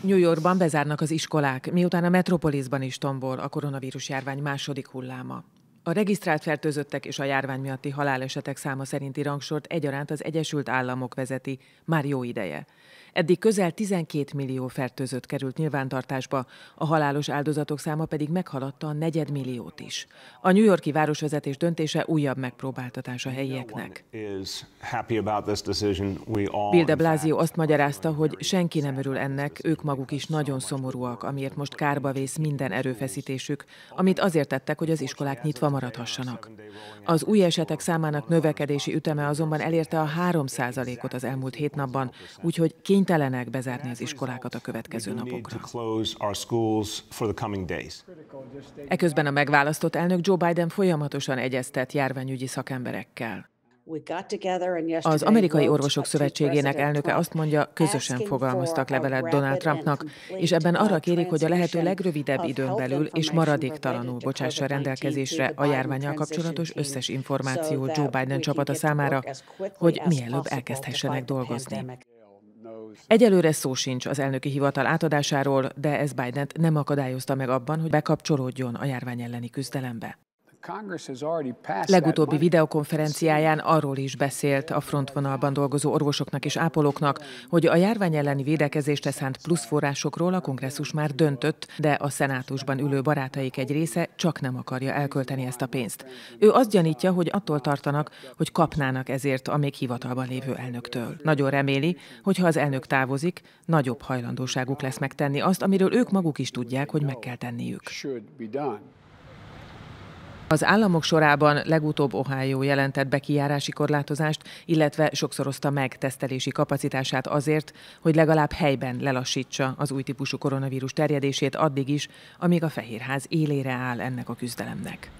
New Yorkban bezárnak az iskolák, miután a metropolisban is tombol a koronavírus járvány második hulláma. A regisztrált fertőzöttek és a járvány miatti halálesetek száma szerinti rangsort egyaránt az Egyesült Államok vezeti, már jó ideje. Eddig közel 12 millió fertőzött került nyilvántartásba, a halálos áldozatok száma pedig meghaladta a negyedmilliót is. A New Yorki városvezetés döntése újabb megpróbáltatás a helyieknek. Bill de Blasio azt magyarázta, hogy senki nem örül ennek, ők maguk is nagyon szomorúak, amiért most kárba vész minden erőfeszítésük, amit azért tettek, hogy az iskolák nyitva maradhassanak. Az új esetek számának növekedési üteme azonban elérte a 3 ot az elmúlt hét napban, úgyhogy kénytelenek bezárni az iskolákat a következő napokra. Eközben a megválasztott elnök Joe Biden folyamatosan egyeztet járványügyi szakemberekkel. Az Amerikai Orvosok Szövetségének elnöke azt mondja, közösen fogalmaztak levelet Donald Trumpnak, és ebben arra kérik, hogy a lehető legrövidebb időn belül és maradéktalanul bocsássa rendelkezésre a járványal kapcsolatos összes információ Joe Biden csapata számára, hogy mielőbb elkezdhessenek dolgozni. Egyelőre szó sincs az elnöki hivatal átadásáról, de ez Biden nem akadályozta meg abban, hogy bekapcsolódjon a járvány elleni küzdelembe. Legutóbbi videokonferenciáján arról is beszélt a frontvonalban dolgozó orvosoknak és ápolóknak, hogy a járvány elleni védekezésre szánt plusz forrásokról a kongresszus már döntött, de a szenátusban ülő barátaik egy része csak nem akarja elkölteni ezt a pénzt. Ő azt gyanítja, hogy attól tartanak, hogy kapnának ezért a még hivatalban lévő elnöktől. Nagyon reméli, hogy ha az elnök távozik, nagyobb hajlandóságuk lesz megtenni azt, amiről ők maguk is tudják, hogy meg kell tenniük. Az államok sorában legutóbb Ohio jelentett be kijárási korlátozást, illetve sokszorozta meg tesztelési kapacitását azért, hogy legalább helyben lelassítsa az új típusú koronavírus terjedését addig is, amíg a Fehérház élére áll ennek a küzdelemnek.